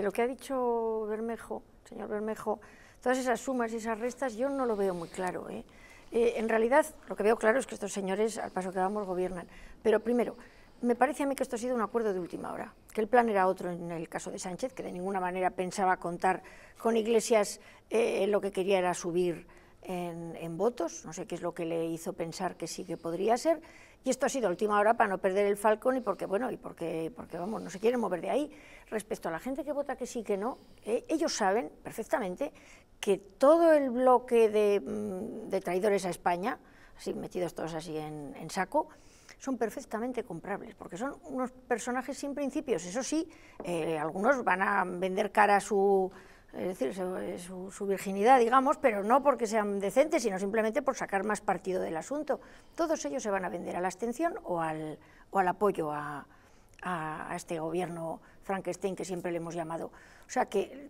de lo que ha dicho Bermejo, señor Bermejo, todas esas sumas y esas restas yo no lo veo muy claro. ¿eh? Eh, en realidad, lo que veo claro es que estos señores, al paso que vamos, gobiernan. Pero primero, me parece a mí que esto ha sido un acuerdo de última hora, que el plan era otro en el caso de Sánchez, que de ninguna manera pensaba contar con Iglesias, eh, lo que quería era subir en, votos, no sé qué es lo que le hizo pensar que sí que podría ser, y esto ha sido última hora para no perder el Falcón y porque, bueno, y porque, porque vamos, no se quieren mover de ahí. Respecto a la gente que vota que sí, que no, eh, ellos saben perfectamente que todo el bloque de, mm, traidores a España, así metidos todos así en, saco, son perfectamente comprables, porque son unos personajes sin principios. Eso sí, eh, algunos van a vender cara a su, es decir, su, virginidad, digamos, pero no porque sean decentes, sino simplemente por sacar más partido del asunto. Todos ellos se van a vender a la abstención o al, o al apoyo a, a, este gobierno Frankenstein que siempre le hemos llamado. O sea que